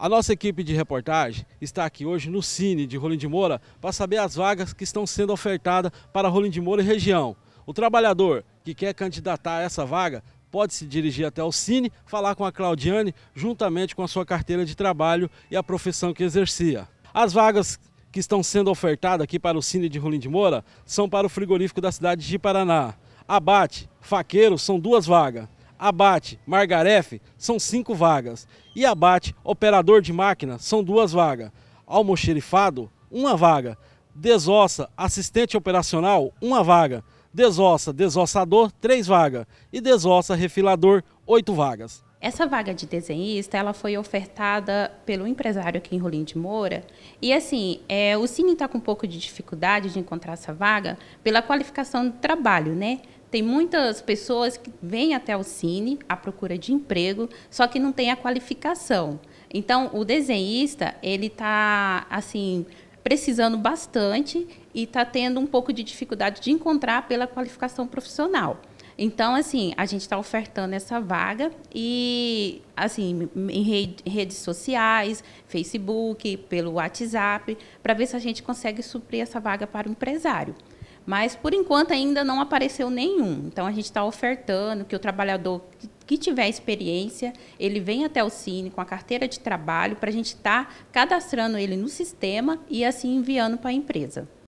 A nossa equipe de reportagem está aqui hoje no Cine de Rolim de Moura para saber as vagas que estão sendo ofertadas para Rolim de Moura e região. O trabalhador que quer candidatar a essa vaga pode se dirigir até o Cine, falar com a Claudiane, juntamente com a sua carteira de trabalho e a profissão que exercia. As vagas que estão sendo ofertadas aqui para o Cine de Rolim de Moura são para o frigorífico da cidade de Paraná. Abate, faqueiro, são duas vagas abate, margarefe, são cinco vagas. E abate, operador de máquina, são duas vagas. Almoxerifado, uma vaga. Desossa, assistente operacional, uma vaga. Desossa, desossador, três vagas. E desossa, refilador, oito vagas. Essa vaga de desenhista, ela foi ofertada pelo empresário aqui em Rolim de Moura. E assim, é, o Cine está com um pouco de dificuldade de encontrar essa vaga pela qualificação do trabalho, né? Tem muitas pessoas que vêm até o Cine à procura de emprego, só que não tem a qualificação. Então, o desenhista, ele está, assim, precisando bastante e está tendo um pouco de dificuldade de encontrar pela qualificação profissional. Então, assim, a gente está ofertando essa vaga e, assim, em redes sociais, Facebook, pelo WhatsApp, para ver se a gente consegue suprir essa vaga para o empresário. Mas por enquanto ainda não apareceu nenhum. Então a gente está ofertando que o trabalhador que tiver experiência, ele vem até o Cine com a carteira de trabalho para a gente estar tá cadastrando ele no sistema e assim enviando para a empresa.